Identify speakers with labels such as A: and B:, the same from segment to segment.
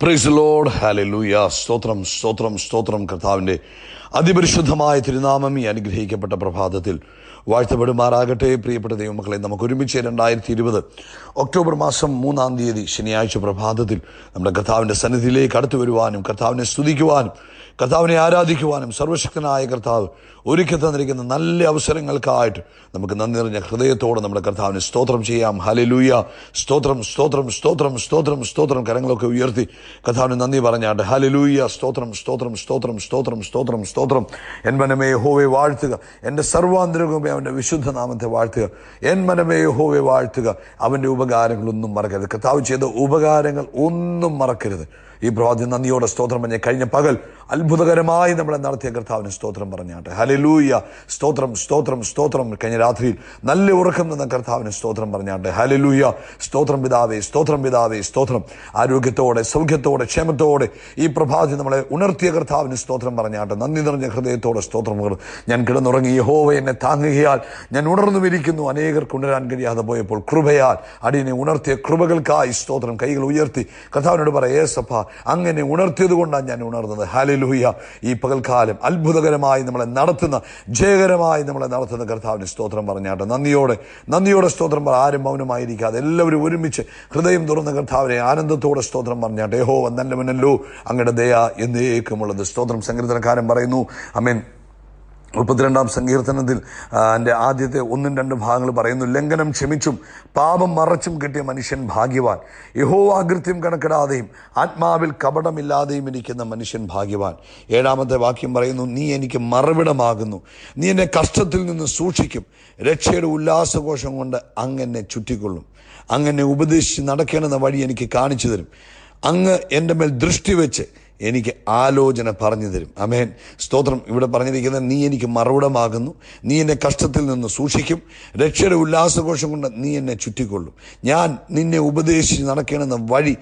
A: price load ഹാലൂയ സ്തോത്രം സ്തോത്രം സ്തോത്രം കർത്താവിൻ്റെ അതിപരിശുദ്ധമായ തിരുനാമം ഈ അനുഗ്രഹിക്കപ്പെട്ട പ്രഭാതത്തിൽ വാഴ്ത്തപ്പെടുമാറാകട്ടെ പ്രിയപ്പെട്ട ദൈവമക്കളെ നമുക്ക് ഒരുമിച്ച് രണ്ടായിരത്തി ഇരുപത് ഒക്ടോബർ മാസം മൂന്നാം തീയതി ശനിയാഴ്ച പ്രഭാതത്തിൽ നമ്മുടെ കർത്താവിൻ്റെ സന്നിധിയിലേക്ക് അടുത്തു വരുവാനും കർത്താവിനെ സ്തുതിക്കുവാനും കർത്താവിനെ ആരാധിക്കുവാനും സർവശക്തനായ കർത്താവ് ഒരുക്കി തന്നിരിക്കുന്ന നല്ല അവസരങ്ങൾക്കായിട്ട് നമുക്ക് നന്ദി നിറഞ്ഞ ഹൃദയത്തോടെ നമ്മുടെ കർത്താവിനെ സ്തോത്രം ചെയ്യാം ഹലലൂയ സ്തോത്രം സ്തോത്രം സ്തോത്രം സ്തോത്രം സ്തോത്രം കരങ്ങളൊക്കെ ഉയർത്തി കർത്താവിന് നന്ദി പറഞ്ഞാട്ട് ഹലലൂയ സ്തോത്രം സ്തോത്രം സ്തോത്രം സ്തോത്രം സ്തോത്രം സ്തോത്രം സ്തോത്രം എൻ മനമേ ഹോവെ വാഴ്ത്തുക എൻ്റെ സർവാന്തരകമേ അവൻ്റെ വിശുദ്ധ നാമത്തെ വാഴ്ത്തുക എൻ മനമേ ഹോവെ വാഴ്ത്തുക അവൻ്റെ ഉപകാരങ്ങളൊന്നും മറക്കരുത് കർത്താവ് ചെയ്ത ഉപകാരങ്ങൾ ഒന്നും മറക്കരുത് ഈ പ്രഭാതി നന്ദിയോടെ സ്തോത്രം പറഞ്ഞ കഴിഞ്ഞ പകൽ അത്ഭുതകരമായി നമ്മളെ നടത്തിയ കർത്താവിന് സ്തോത്രം പറഞ്ഞാട്ടെ ഹലലൂയ സ്തോത്രം സ്തോത്രം സ്തോത്രം കഴിഞ്ഞ രാത്രിയിൽ നല്ല ഉറക്കം നിന്ന കർത്താവിന് സ്തോത്രം പറഞ്ഞാട്ടെ ഹലലൂയ സ്തോത്രം പിതാവേ സ്തോത്രം പിതാവേ സ്തോത്രം ആരോഗ്യത്തോടെ സൗഖ്യത്തോടെ ക്ഷേമത്തോടെ ഈ പ്രഭാതി നമ്മളെ ഉണർത്തിയ കർത്താവിന് സ്തോത്രം പറഞ്ഞാട്ടെ നന്ദി നിറഞ്ഞ ഹൃദയത്തോടെ സ്തോത്രം ഞാൻ കിടന്നുറങ്ങി യഹോവ എന്നെ താങ്ങുകയാൽ ഞാൻ ഉണർന്നു വിരിക്കുന്നു അനേകർ കൊണ്ടുവരാൻ കഴിയാതെ പോയപ്പോൾ കൃപയാൽ അടിയനെ ഉണർത്തിയ കൃപകൾക്കായി സ്തോത്രം കൈകൾ ഉയർത്തി കർത്താവിനോട് പറ സഭ അങ്ങനെ ഉണർത്തിയത് കൊണ്ടാണ് ഞാൻ ഉണർന്നത് ഹാലിലുഹ്യ ഈ പകൽക്കാലം അത്ഭുതകരമായി നമ്മളെ നടത്തുന്ന ജയകരമായി നമ്മളെ നടത്തുന്ന കർത്താവിൻ്റെ സ്തോത്രം പറഞ്ഞാട്ടെ നന്ദിയോടെ നന്ദിയോടെ സ്തോത്രം പറ ആരും മൗനമായിരിക്കാതെ എല്ലാവരും ഒരുമിച്ച് ഹൃദയം തുറന്ന കർത്താവിനെ ആനന്ദത്തോടെ സ്തോത്രം പറഞ്ഞാട്ടെ ഏഹോ നല്ലവനല്ലോ അങ്ങയുടെ ദയ എന്നേക്കുമുള്ളത് സ്തോത്രം സങ്കീർത്തനക്കാരൻ പറയുന്നു അമീൻ മുപ്പത്തിരണ്ടാം സങ്കീർത്തനത്തിൽ എൻ്റെ ആദ്യത്തെ ഒന്നും രണ്ടും ഭാഗങ്ങൾ പറയുന്നു ലംഘനം ക്ഷമിച്ചും പാപം മറച്ചും കിട്ടിയ മനുഷ്യൻ ഭാഗ്യവാൻ യഹോവാകൃത്യം കണക്കിടാതെയും ആത്മാവിൽ കപടമില്ലാതെയും ഇരിക്കുന്ന മനുഷ്യൻ ഭാഗ്യവാൻ ഏഴാമത്തെ വാക്യം പറയുന്നു നീ എനിക്ക് മറവിടമാകുന്നു നീ എന്നെ കഷ്ടത്തിൽ നിന്ന് സൂക്ഷിക്കും രക്ഷയുടെ ഉല്ലാസഘോഷം കൊണ്ട് അങ്ങനെ ചുറ്റിക്കൊള്ളും അങ്ങനെ ഉപദേശിച്ച് നടക്കേണ്ടെന്ന വഴി എനിക്ക് കാണിച്ചു തരും അങ്ങ് എൻ്റെ മേൽ ദൃഷ്ടി വെച്ച് എനിക്ക് ആലോചന പറഞ്ഞു തരും അമേൻ സ്തോത്രം ഇവിടെ പറഞ്ഞിരിക്കുന്നത് നീ എനിക്ക് മറുപടമാകുന്നു നീ എന്നെ കഷ്ടത്തിൽ നിന്ന് സൂക്ഷിക്കും രക്ഷയുടെ ഉല്ലാസഘോഷം കൊണ്ട് നീ എന്നെ ചുറ്റിക്കൊള്ളും ഞാൻ നിന്നെ ഉപദേശിച്ച് നടക്കണമെന്ന വഴി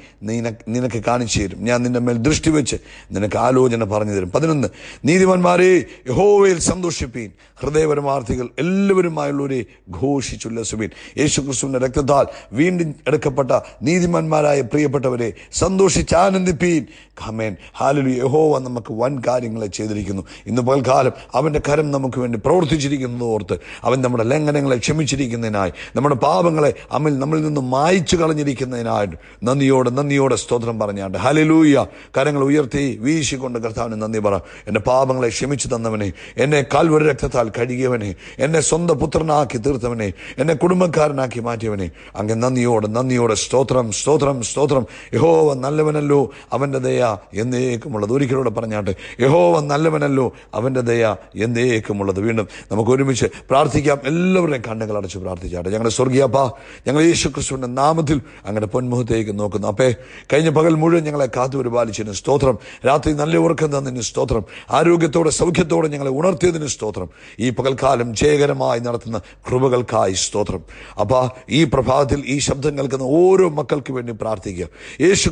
A: നിനക്ക് കാണിച്ചു തരും ഞാൻ നിന്റെ മേൽ ദൃഷ്ടി വെച്ച് നിനക്ക് ആലോചന പറഞ്ഞു തരും പതിനൊന്ന് നീതിമാന്മാരെ യഹോവയിൽ സന്തോഷിപ്പീൻ ഹൃദയപരമാർത്ഥികൾ എല്ലാവരുമായുള്ളവരെ സുബീൻ യേശു ക്രിസ്തുവിൻ്റെ രക്തത്താൽ വീണ്ടും എടുക്കപ്പെട്ട നീതിമാന്മാരായ പ്രിയപ്പെട്ടവരെ സന്തോഷിച്ച് ആനന്ദിപ്പീൻ ഖമേൻ ഹാലൊരു യഹോവ നമുക്ക് വൻ കാര്യങ്ങളെ ചെയ്തിരിക്കുന്നു ഇന്ന് പൽക്കാലം അവൻ്റെ കരം നമുക്ക് വേണ്ടി പ്രവർത്തിച്ചിരിക്കുന്നത് ഓർത്ത് അവൻ നമ്മുടെ ലംഘനങ്ങളെ ക്ഷമിച്ചിരിക്കുന്നതിനായി നമ്മുടെ പാപങ്ങളെ അമ്മിൽ നമ്മളിൽ നിന്ന് മായച്ചു കളഞ്ഞിരിക്കുന്നതിനായിട്ട് നന്ദിയോടെ നന്ദിയോടെ സ്തോത്രം പറഞ്ഞാണ്ട് ഹലലൂയ കരങ്ങൾ ഉയർത്തി വീശിക്കൊണ്ട് കർത്താവിന് നന്ദി പറ എൻ്റെ പാപങ്ങളെ ക്ഷമിച്ചു തന്നവനെ എന്നെ കാൽവര രക്തത്താൽ കഴുകിയവനെ എന്നെ സ്വന്തം പുത്രനാക്കി തീർത്തവനെ എന്നെ കുടുംബക്കാരനാക്കി മാറ്റിയവനെ അങ്ങ് നന്ദിയോടെ നന്ദിയോടെ സ്തോത്രം സ്തോത്രം സ്തോത്രം യഹോവ നല്ലവനല്ലോ അവൻ്റെ ദയ എന്ന് എന്നേക്കുമുള്ളത് ഒരിക്കലൂടെ പറഞ്ഞാട്ട് യഹോവ നല്ലവനല്ലോ അവൻ്റെ ദയ എന്നേക്കുമുള്ളത് വീണ്ടും നമുക്ക് ഒരുമിച്ച് പ്രാർത്ഥിക്കാം എല്ലാവരുടെയും കണ്ണുകൾ അടച്ച് പ്രാർത്ഥിച്ചാട്ടെ ഞങ്ങളുടെ സ്വർഗീയപ്പ ഞങ്ങൾ യേശു ക്രിസ്തുവിൻ്റെ നാമത്തിൽ അങ്ങനെ പൊന്മുഖത്തേക്ക് നോക്കുന്നു അപ്പേ കഴിഞ്ഞ പകൽ മുഴുവൻ ഞങ്ങളെ കാത്തു പരിപാലിച്ചതിന് സ്തോത്രം രാത്രി നല്ല ഉറക്കം തന്നതിന് സ്തോത്രം ആരോഗ്യത്തോടെ സൗഖ്യത്തോടെ ഞങ്ങളെ ഉണർത്തിയതിന് സ്തോത്രം ഈ പകൽക്കാലം ജയകരമായി നടത്തുന്ന കൃപകൾക്കായി സ്തോത്രം അപ്പാ ഈ പ്രഭാതത്തിൽ ഈ ശബ്ദം കേൾക്കുന്ന ഓരോ മക്കൾക്ക് വേണ്ടി പ്രാർത്ഥിക്കുക യേശു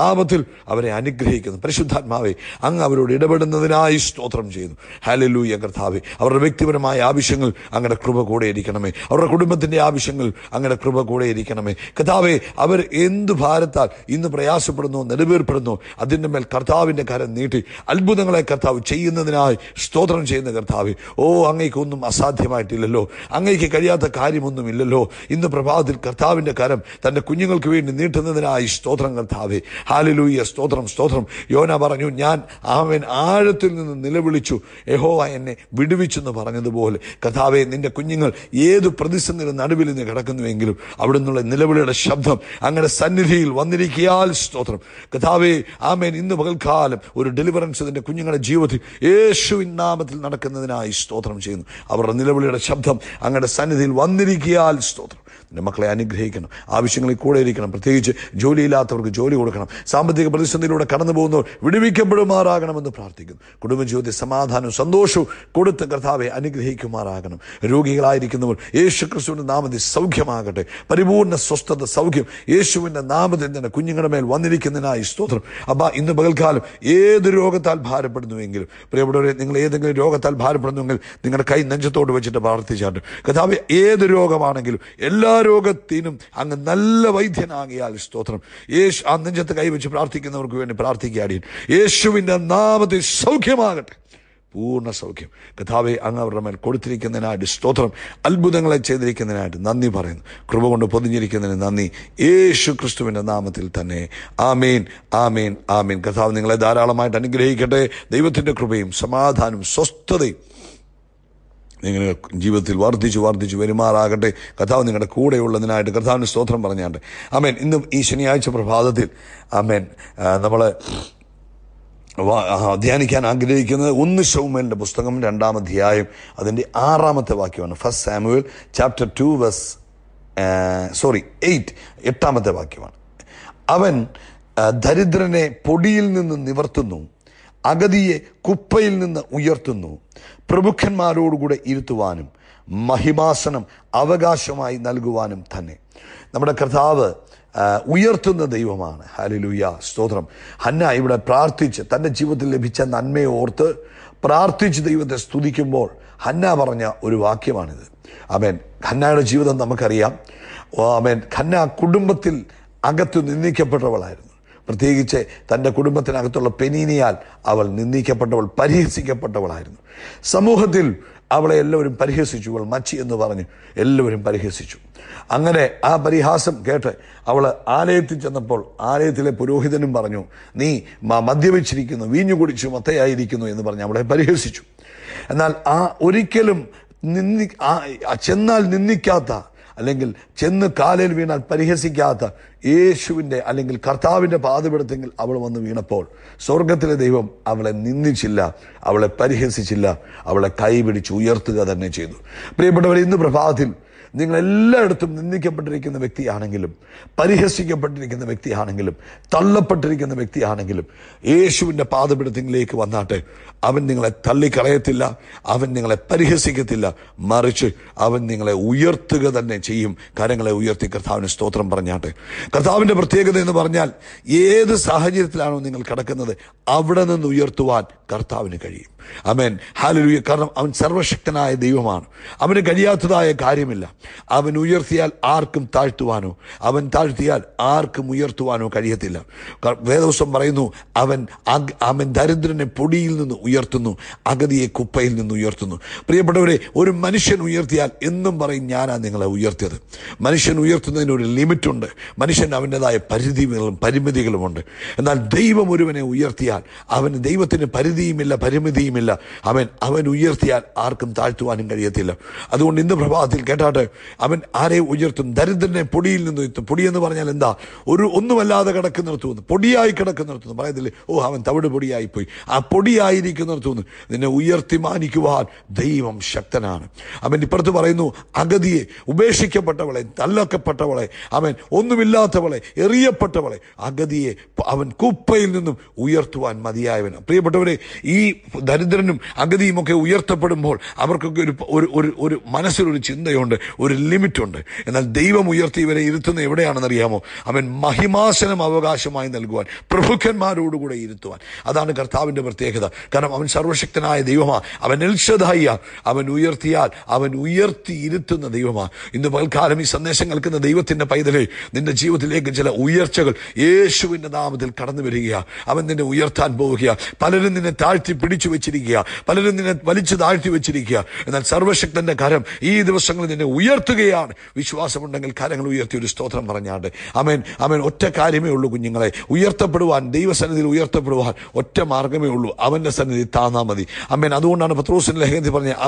A: നാമത്തിൽ അവരെ അനുഗ്രഹിക്കുന്നു സഹായിക്കുന്നു പരിശുദ്ധാത്മാവെ അങ്ങ് അവരോട് ഇടപെടുന്നതിനായി സ്തോത്രം ചെയ്യുന്നു ഹാലലൂയ കർത്താവെ അവരുടെ വ്യക്തിപരമായ ആവശ്യങ്ങൾ അങ്ങയുടെ കൃപ കൂടെ ഇരിക്കണമേ അവരുടെ കുടുംബത്തിൻ്റെ ആവശ്യങ്ങൾ അങ്ങയുടെ കൃപ കൂടെ ഇരിക്കണമേ കർത്താവെ അവർ എന്ത് ഭാരത്താൽ ഇന്ന് പ്രയാസപ്പെടുന്നു നെടുവേർപ്പെടുന്നു അതിൻ്റെ മേൽ കർത്താവിൻ്റെ കരം നീട്ടി അത്ഭുതങ്ങളെ കർത്താവ് ചെയ്യുന്നതിനായി സ്തോത്രം ചെയ്യുന്ന കർത്താവ് ഓ അങ്ങേക്കൊന്നും അസാധ്യമായിട്ടില്ലല്ലോ അങ്ങേക്ക് കഴിയാത്ത കാര്യമൊന്നുമില്ലല്ലോ ഇന്ന് പ്രഭാതത്തിൽ കർത്താവിൻ്റെ കരം തൻ്റെ കുഞ്ഞുങ്ങൾക്ക് വേണ്ടി നീട്ടുന്നതിനായി സ്തോത്രം കർത്താവെ ഹാലലൂയ സ്തോത്രം സ്തോത്രം യോന പറഞ്ഞു ഞാൻ അവൻ ആഴത്തിൽ നിന്ന് നിലവിളിച്ചു യഹോവ എന്നെ വിടുവിച്ചെന്ന് പറഞ്ഞതുപോലെ കഥാവെ നിന്റെ കുഞ്ഞുങ്ങൾ ഏത് പ്രതിസന്ധിയുടെ നടുവിൽ നിന്ന് കിടക്കുന്നുവെങ്കിലും അവിടെ നിന്നുള്ള നിലവിളിയുടെ ശബ്ദം അങ്ങനെ സന്നിധിയിൽ വന്നിരിക്കിയാൽ സ്തോത്രം കഥാവെ ആമേൻ ഇന്ന് പകൽക്കാലം ഒരു ഡെലിവറൻസ് നിന്റെ കുഞ്ഞുങ്ങളുടെ ജീവിതത്തിൽ യേശുവിൻ നാമത്തിൽ നടക്കുന്നതിനായി സ്തോത്രം ചെയ്യുന്നു അവരുടെ നിലവിളിയുടെ ശബ്ദം അങ്ങയുടെ സന്നിധിയിൽ വന്നിരിക്കിയാൽ സ്തോത്രം എൻ്റെ മക്കളെ അനുഗ്രഹിക്കണം ആവശ്യങ്ങളിൽ കൂടെ ഇരിക്കണം പ്രത്യേകിച്ച് ജോലിയില്ലാത്തവർക്ക് ജോലി കൊടുക്കണം സാമ്പത്തിക പ്രതിസന്ധിയിലൂടെ കടന്നു പോകുന്നവർ വിടുവിക്കപ്പെടുമാറാകണമെന്ന് പ്രാർത്ഥിക്കുന്നു കുടുംബജീവിതത്തിൽ സമാധാനവും സന്തോഷവും കൊടുത്ത് കർത്താവെ അനുഗ്രഹിക്കുമാറാകണം രോഗികളായിരിക്കുന്നവർ യേശു ക്രിസ്തുവിൻ്റെ നാമത്തിൽ സൗഖ്യമാകട്ടെ പരിപൂർണ്ണ സ്വസ്ഥത സൗഖ്യം യേശുവിൻ്റെ നാമത്തിൽ തന്നെ കുഞ്ഞുങ്ങളുടെ മേൽ വന്നിരിക്കുന്നതിനായി സ്തോത്രം അപ്പം ഇന്ന് പകൽക്കാലം ഏത് രോഗത്താൽ ഭാരപ്പെടുന്നുവെങ്കിലും പ്രിയപ്പെട്ടവരെ നിങ്ങൾ ഏതെങ്കിലും രോഗത്താൽ ഭാരപ്പെടുന്നുവെങ്കിൽ നിങ്ങളുടെ കൈ നെഞ്ചത്തോട് വെച്ചിട്ട് പ്രാർത്ഥിച്ചാട്ടെ കഥാവ് ഏത് രോഗമാണെങ്കിലും എല്ലാ രോഗത്തിനും അങ്ങ് നല്ല വൈദ്യനാകിയാൽ സ്തോത്രം യേശു ആ നെഞ്ചത്ത് കൈവച്ച് പ്രാർത്ഥിക്കുന്നവർക്ക് വേണ്ടി പ്രാർത്ഥിക്കാടിയൻ യേശുവിൻ്റെ നാമത്തിൽ സൗഖ്യമാകട്ടെ പൂർണ്ണ സൗഖ്യം കഥാവെ അങ്ങ് അവരുടെ മേൽ കൊടുത്തിരിക്കുന്നതിനായിട്ട് സ്തോത്രം അത്ഭുതങ്ങളെ ചെയ്തിരിക്കുന്നതിനായിട്ട് നന്ദി പറയുന്നു കൃപ കൊണ്ട് പൊതിഞ്ഞിരിക്കുന്നതിന് നന്ദി യേശു ക്രിസ്തുവിൻ്റെ നാമത്തിൽ തന്നെ ആമേൻ ആമേൻ ആമേൻ കഥാവ് നിങ്ങളെ ധാരാളമായിട്ട് അനുഗ്രഹിക്കട്ടെ ദൈവത്തിൻ്റെ കൃപയും സമാധാനവും സ്വസ്ഥതയും നിങ്ങൾ ജീവിതത്തിൽ വർദ്ധിച്ച് വർദ്ധിച്ച് വരുമാറാകട്ടെ കഥാവ് നിങ്ങളുടെ കൂടെയുള്ളതിനായിട്ട് കഥാവിന് സ്തോത്രം പറഞ്ഞാണ്ട് അമേൻ ഇന്നും ഈ ശനിയാഴ്ച പ്രഭാതത്തിൽ അമേൻ നമ്മൾ ധ്യാനിക്കാൻ ആഗ്രഹിക്കുന്നത് ഒന്ന് ഷൗമേലിൻ്റെ പുസ്തകം രണ്ടാം അധ്യായം അതിൻ്റെ ആറാമത്തെ വാക്യമാണ് first Samuel chapter two verse sorry eight എട്ടാമത്തെ വാക്യമാണ് അവൻ ദരിദ്രനെ പൊടിയിൽ നിന്ന് നിവർത്തുന്നു അഗതിയെ കുപ്പയിൽ നിന്ന് ഉയർത്തുന്നു പ്രമുഖന്മാരോടുകൂടെ ഇരുത്തുവാനും മഹിമാസനം അവകാശമായി നൽകുവാനും തന്നെ നമ്മുടെ കർത്താവ് ഉയർത്തുന്ന ദൈവമാണ് ഹലിലുയ സ്തോത്രം ഹന്ന ഇവിടെ പ്രാർത്ഥിച്ച് തൻ്റെ ജീവിതത്തിൽ ലഭിച്ച നന്മയെ ഓർത്ത് പ്രാർത്ഥിച്ച് ദൈവത്തെ സ്തുതിക്കുമ്പോൾ ഹന്ന പറഞ്ഞ ഒരു വാക്യമാണിത് അമേൻ ഹന്നയുടെ ജീവിതം നമുക്കറിയാം അമേൻ ഹന്ന കുടുംബത്തിൽ അകത്ത് നിന്ദിക്കപ്പെട്ടവളായിരുന്നു പ്രത്യേകിച്ച് തൻ്റെ കുടുംബത്തിനകത്തുള്ള പെനീനിയാൽ അവൾ നിന്ദിക്കപ്പെട്ടവൾ പരിഹസിക്കപ്പെട്ടവളായിരുന്നു സമൂഹത്തിൽ അവളെ എല്ലാവരും പരിഹസിച്ചു അവൾ മച്ചി എന്ന് പറഞ്ഞ് എല്ലാവരും പരിഹസിച്ചു അങ്ങനെ ആ പരിഹാസം കേട്ട് അവൾ ആലയത്തിൽ ചെന്നപ്പോൾ ആലയത്തിലെ പുരോഹിതനും പറഞ്ഞു നീ മദ്യപിച്ചിരിക്കുന്നു വീഞ്ഞു കുടിച്ചു മത്തയായിരിക്കുന്നു എന്ന് പറഞ്ഞ് അവളെ പരിഹസിച്ചു എന്നാൽ ആ ഒരിക്കലും നിന്ദി ചെന്നാൽ നിന്ദിക്കാത്ത അല്ലെങ്കിൽ ചെന്ന് കാലിൽ വീണാൽ പരിഹസിക്കാത്ത യേശുവിൻ്റെ അല്ലെങ്കിൽ കർത്താവിൻ്റെ പാതപിടുത്തെങ്കിൽ അവൾ വന്ന് വീണപ്പോൾ സ്വർഗത്തിലെ ദൈവം അവളെ നിന്ദിച്ചില്ല അവളെ പരിഹസിച്ചില്ല അവളെ കൈപിടിച്ച് ഉയർത്തുക തന്നെ ചെയ്തു പ്രിയപ്പെട്ടവർ ഇന്ന് പ്രഭാതത്തിൽ നിങ്ങളെല്ലായിടത്തും നിന്ദിക്കപ്പെട്ടിരിക്കുന്ന വ്യക്തിയാണെങ്കിലും പരിഹസിക്കപ്പെട്ടിരിക്കുന്ന വ്യക്തിയാണെങ്കിലും തള്ളപ്പെട്ടിരിക്കുന്ന വ്യക്തിയാണെങ്കിലും യേശുവിൻ്റെ പാതപിടുത്തിലേക്ക് വന്നാട്ട് അവൻ നിങ്ങളെ തള്ളിക്കളയത്തില്ല അവൻ നിങ്ങളെ പരിഹസിക്കത്തില്ല മറിച്ച് അവൻ നിങ്ങളെ ഉയർത്തുക തന്നെ ചെയ്യും കരങ്ങളെ ഉയർത്തി കർത്താവിന് സ്തോത്രം പറഞ്ഞാട്ടെ കർത്താവിൻ്റെ പ്രത്യേകത എന്ന് പറഞ്ഞാൽ ഏത് സാഹചര്യത്തിലാണോ നിങ്ങൾ കിടക്കുന്നത് അവിടെ നിന്ന് ഉയർത്തുവാൻ കർത്താവിന് കഴിയും അവൻ ഹാലലൂയ കാരണം അവൻ സർവശക്തനായ ദൈവമാണ് അവന് കഴിയാത്തതായ കാര്യമില്ല അവൻ ഉയർത്തിയാൽ ആർക്കും താഴ്ത്തുവാനോ അവൻ താഴ്ത്തിയാൽ ആർക്കും ഉയർത്തുവാനോ കഴിയത്തില്ല വേദവസം പറയുന്നു അവൻ അവൻ ദരിദ്രനെ പൊടിയിൽ നിന്ന് ഉയർത്തുന്നു അഗതിയെ കുപ്പയിൽ നിന്ന് ഉയർത്തുന്നു പ്രിയപ്പെട്ടവരെ ഒരു മനുഷ്യൻ ഉയർത്തിയാൽ എന്നും പറയും ഞാനാ നിങ്ങളെ ഉയർത്തിയത് മനുഷ്യൻ ഉയർത്തുന്നതിന് ഒരു ലിമിറ്റുണ്ട് മനുഷ്യൻ അവൻ്റെതായ പരിധികളും പരിമിതികളുമുണ്ട് എന്നാൽ ദൈവം ഒരുവനെ ഉയർത്തിയാൽ അവന് ദൈവത്തിന് പരിധി പരിമിതിയുമില്ല പരിമിതിയുമില്ല അവൻ അവൻ ഉയർത്തിയാൽ ആർക്കും താഴ്ത്തുവാനും കഴിയത്തില്ല അതുകൊണ്ട് ഇന്ന് പ്രഭാതത്തിൽ കേട്ടാട്ട് അവൻ ആരെ ഉയർത്തും ദരിദ്രനെ പൊടിയിൽ നിന്ന് ഉയർത്തും പൊടി എന്ന് പറഞ്ഞാൽ എന്താ ഒരു ഒന്നുമല്ലാതെ കിടക്കുന്നിടത്തുനിന്ന് പൊടിയായി കിടക്കുന്നിടത്തുനിന്ന് പറയത്തില്ലേ ഓ അവൻ തവിട് പൊടിയായി പോയി ആ പൊടിയായിരിക്കുന്നിടത്തുനിന്ന് നിന്നെ ഉയർത്തി മാനിക്കുവാൻ ദൈവം ശക്തനാണ് അവൻ ഇപ്പുറത്ത് പറയുന്നു അഗതിയെ ഉപേക്ഷിക്കപ്പെട്ടവളെ തല്ലക്കപ്പെട്ടവളെ അവൻ ഒന്നുമില്ലാത്തവളെ എറിയപ്പെട്ടവളെ അഗതിയെ അവൻ കുപ്പയിൽ നിന്നും ഉയർത്തുവാൻ മതിയായവനാണ് പ്രിയപ്പെട്ടവരെ ഈ ദരിദ്രനും അഗതിയുമൊക്കെ ഉയർത്തപ്പെടുമ്പോൾ അവർക്കൊക്കെ ഒരു ഒരു ഒരു ഒരു മനസ്സിലൊരു ചിന്തയുണ്ട് ഒരു ലിമിറ്റുണ്ട് എന്നാൽ ദൈവം ഉയർത്തി ഇവരെ ഇരുത്തുന്നത് എവിടെയാണെന്നറിയാമോ അവൻ മഹിമാസനം അവകാശമായി നൽകുവാൻ പ്രഭുക്കന്മാരോടുകൂടെ ഇരുത്തുവാൻ അതാണ് കർത്താവിൻ്റെ പ്രത്യേകത കാരണം അവൻ സർവശക്തനായ ദൈവമാണ് അവൻ എൽഷതായ അവൻ ഉയർത്തിയാൽ അവൻ ഉയർത്തി ഇരുത്തുന്ന ദൈവമാണ് ഇന്ന് പൽക്കാലം ഈ സന്ദേശം കേൾക്കുന്ന ദൈവത്തിൻ്റെ പൈതലേ നിന്റെ ജീവിതത്തിലേക്ക് ചില ഉയർച്ചകൾ യേശുവിൻ്റെ നാമത്തിൽ കടന്നു വരികയാണ് അവൻ നിന്നെ ഉയർത്താൻ പോവുകയാണ് പലരും നിന്നെ താഴ്ത്തി പിടിച്ചു വെച്ചിരിക്കുക പലരും നിന്നെ വലിച്ചു താഴ്ത്തി വെച്ചിരിക്കുക എന്നാൽ സർവശക്തന്റെ കരം ഈ ദിവസങ്ങളിൽ നിന്നെ ഉയർത്തുകയാണ് വിശ്വാസമുണ്ടെങ്കിൽ കരങ്ങൾ ഉയർത്തി ഒരു സ്തോത്രം പറഞ്ഞാണ്ട് അമേൻ അമേൻ ഒറ്റ കാര്യമേ ഉള്ളൂ കുഞ്ഞുങ്ങളെ ഉയർത്തപ്പെടുവാൻ ദൈവസന്നിധിയിൽ ഉയർത്തപ്പെടുവാൻ ഒറ്റ മാർഗമേ ഉള്ളൂ അവന്റെ സന്നിധി താന്നാ മതി അമേൻ അതുകൊണ്ടാണ് പത്രോസിന്റെ ലേഖനത്തിൽ പറഞ്ഞത്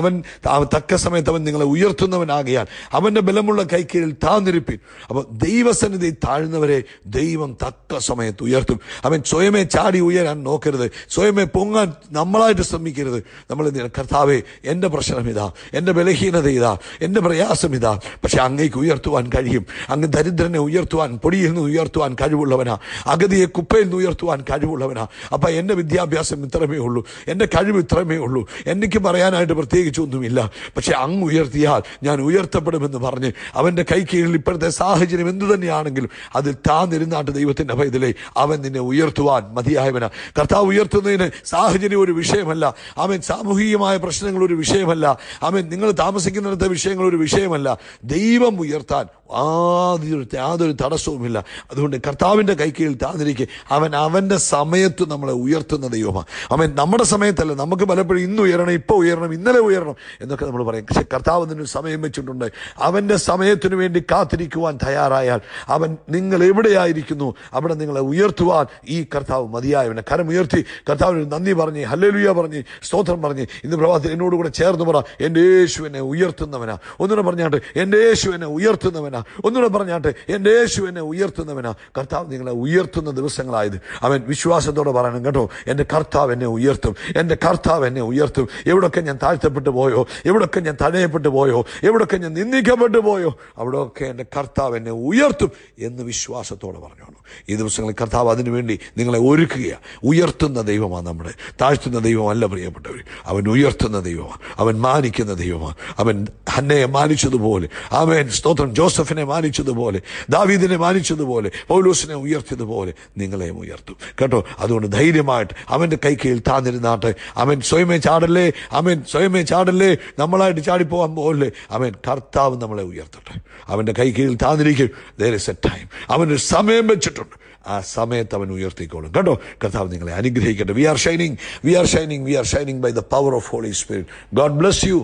A: അവൻ തക്ക സമയത്ത് അവൻ നിങ്ങളെ ഉയർത്തുന്നവനാകിയാൽ അവന്റെ ബലമുള്ള കൈക്കീഴിൽ താന്നിരിപ്പിൻ അപ്പോൾ ദൈവസന്നിധി താഴ്ന്നവരെ ദൈവം തക്ക സമയത്ത് ഉയർത്തും അവൻ സ്വയമേ ചാടി ഉയരാൻ നോക്കരുത് സ്വയമേ പൊങ്ങ പൊങ്ങാൻ നമ്മളായിട്ട് ശ്രമിക്കരുത് നമ്മൾ കർത്താവേ എൻ്റെ പ്രശ്നം ഇതാ എൻ്റെ ബലഹീനത ഇതാ എൻ്റെ പ്രയാസം ഇതാ പക്ഷെ അങ്ങേക്ക് ഉയർത്തുവാൻ കഴിയും അങ്ങ് ദരിദ്രനെ ഉയർത്തുവാൻ പൊടിയിൽ നിന്ന് ഉയർത്തുവാൻ കഴിവുള്ളവനാ അഗതിയെ കുപ്പയിൽ നിന്ന് ഉയർത്തുവാൻ കഴിവുള്ളവനാ അപ്പം എൻ്റെ വിദ്യാഭ്യാസം ഇത്രമേ ഉള്ളൂ എൻ്റെ കഴിവ് ഇത്രമേ ഉള്ളൂ എനിക്ക് പറയാനായിട്ട് പ്രത്യേകിച്ചൊന്നുമില്ല പക്ഷെ അങ്ങ് ഉയർത്തിയാൽ ഞാൻ ഉയർത്തപ്പെടുമെന്ന് പറഞ്ഞ് അവൻ്റെ കൈ കീഴിൽ ഇപ്പോഴത്തെ സാഹചര്യം എന്തു തന്നെയാണെങ്കിലും അതിൽ നിരുന്നാട്ട് ദൈവത്തിൻ്റെ ഭയത്തിലെ അവൻ നിന്നെ ഉയർത്തുവാൻ മതിയായവനാ കർത്താവ് ഉയർത്തുന്നതിന് സാ സാഹചര്യം ഒരു വിഷയമല്ല ആമേൻ സാമൂഹികമായ പ്രശ്നങ്ങൾ ഒരു വിഷയമല്ല ആമേൻ നിങ്ങൾ താമസിക്കുന്നിടത്തെ വിഷയങ്ങൾ ഒരു വിഷയമല്ല ദൈവം ഉയർത്താൻ യാതൊരു യാതൊരു തടസ്സവുമില്ല അതുകൊണ്ട് കർത്താവിൻ്റെ കൈക്കീഴിൽ താന്നിരിക്കെ അവൻ അവൻ്റെ സമയത്ത് നമ്മളെ ഉയർത്തുന്ന ദൈവമാണ് അവൻ നമ്മുടെ സമയത്തല്ല നമുക്ക് പലപ്പോഴും ഇന്ന് ഉയരണം ഇപ്പോൾ ഉയരണം ഇന്നലെ ഉയരണം എന്നൊക്കെ നമ്മൾ പറയും പക്ഷെ കർത്താവ് തന്നെ സമയം വെച്ചിട്ടുണ്ട് അവൻ്റെ സമയത്തിനു വേണ്ടി കാത്തിരിക്കുവാൻ തയ്യാറായാൽ അവൻ നിങ്ങൾ എവിടെയായിരിക്കുന്നു അവിടെ നിങ്ങളെ ഉയർത്തുവാൻ ഈ കർത്താവ് മതിയായവനെ കരം ഉയർത്തി കർത്താവിന് നന്ദി പറഞ്ഞ് ഹല്ലലുയ പറഞ്ഞ് സ്തോത്രം പറഞ്ഞ് ഇന്ന് പ്രഭാതത്തിൽ എന്നോട് കൂടെ ചേർന്ന് പറ എൻ്റെ യേശുവിനെ ഉയർത്തുന്നവനാണ് ഉയർത്തുന്നവനാ ഒന്നുകൂടെ പറഞ്ഞാണ്ട് എൻ്റെ യേശുവിനെ ഉയർത്തുന്നവനാണ് ഉയർത്തുന്നവനാ ഒന്നുകൂടെ പറഞ്ഞാട്ടെ എൻ്റെ യേശു എന്നെ ഉയർത്തുന്നവനാ കർത്താവ് നിങ്ങളെ ഉയർത്തുന്ന ദിവസങ്ങളായത് അവൻ വിശ്വാസത്തോടെ പറയണം കേട്ടോ എൻ്റെ കർത്താവ് എന്നെ ഉയർത്തും എൻ്റെ കർത്താവ് എന്നെ ഉയർത്തും എവിടൊക്കെ ഞാൻ താഴ്ത്തപ്പെട്ടു പോയോ എവിടൊക്കെ ഞാൻ തടയപ്പെട്ടു പോയോ എവിടൊക്കെ ഞാൻ നിന്ദിക്കപ്പെട്ടു പോയോ അവിടെയൊക്കെ എൻ്റെ കർത്താവ് എന്നെ ഉയർത്തും എന്ന് വിശ്വാസത്തോടെ പറഞ്ഞോളൂ ഈ ദിവസങ്ങളിൽ കർത്താവ് അതിനുവേണ്ടി നിങ്ങളെ ഒരുക്കുകയാണ് ഉയർത്തുന്ന ദൈവമാണ് നമ്മുടെ താഴ്ത്തുന്ന ദൈവമല്ല പ്രിയപ്പെട്ടവർ അവൻ ഉയർത്തുന്ന ദൈവമാണ് അവൻ മാനിക്കുന്ന ദൈവമാണ് അവൻ ഹന്നയെ മാനിച്ചതുപോലെ അവൻ സ്തോത്രം ജോസഫ് യോസഫിനെ മാനിച്ചതുപോലെ ദാവീദിനെ മാനിച്ചതുപോലെ പൗലൂസിനെ ഉയർത്തിയതുപോലെ നിങ്ങളെയും ഉയർത്തും കേട്ടോ അതുകൊണ്ട് ധൈര്യമായിട്ട് അവൻ്റെ കീഴിൽ താന്നിരുന്നാട്ടെ അവൻ സ്വയമേ ചാടല്ലേ അവൻ സ്വയമേ ചാടല്ലേ നമ്മളായിട്ട് ചാടിപ്പോകാൻ പോകല്ലേ അവൻ കർത്താവ് നമ്മളെ ഉയർത്തട്ടെ അവൻ്റെ കീഴിൽ താന്നിരിക്കും ദർ ഇസ് ടൈം അവനൊരു സമയം വെച്ചിട്ടുണ്ട് ആ സമയത്ത് അവൻ ഉയർത്തിക്കോളും കേട്ടോ കർത്താവ് നിങ്ങളെ അനുഗ്രഹിക്കട്ടെ we are shining we are shining we are shining by the power of holy spirit God bless you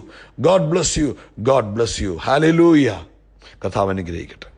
A: God bless you God bless you hallelujah കർത്താവ് അനുഗ്രഹിക്കട്ടെ